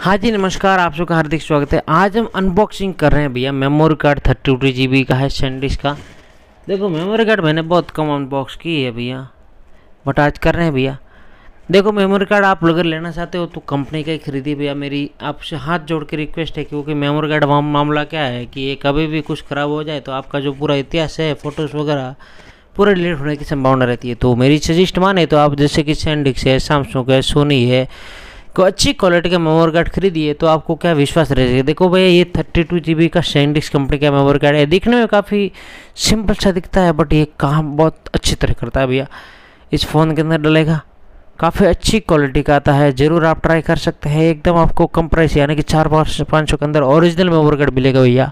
हाँ जी नमस्कार आप सबका हार्दिक स्वागत है आज हम अनबॉक्सिंग कर रहे हैं भैया memory card thirty two G B का है सैंडिस का देखो मेमोरी कार्ड मैंने बहुत कम अनबॉक्स की है भैया बट आज कर रहे हैं भैया देखो मेमोरी कार्ड आप अगर लेना चाहते हो तो कंपनी का ही खरीदिए भैया मेरी आपसे हाथ जोड़ के रिक्वेस्ट है क्योंकि मेमोरी कार्ड मामला क्या है कि ये कभी भी कुछ ख़राब हो जाए तो आपका जो पूरा इतिहास है फ़ोटोज़ वगैरह पूरे डिलीट होने की संभावना रहती है तो मेरी सजेस्ट माने तो आप जैसे कि सैंडिक्स है सैमसंग है सोनी है को अच्छी क्वालिटी का मेमोरी कार्ड खरीदिए तो आपको क्या विश्वास रहेगा देखो भैया ये थर्टी टू जी बी का सैंडिक्स कंपनी का मेमोरी कार्ड है देखने में काफ़ी सिंपल सा दिखता है बट ये काम बहुत अच्छी तरह करता है भैया इस फ़ोन के अंदर डलेगा काफ़ी अच्छी क्वालिटी का आता है ज़रूर आप ट्राई कर सकते हैं एकदम आपको कम प्राइस यानी कि चार पाँच पाँच सौ के अंदर ओरिजिनल मेमोरी कार्ड मिलेगा भैया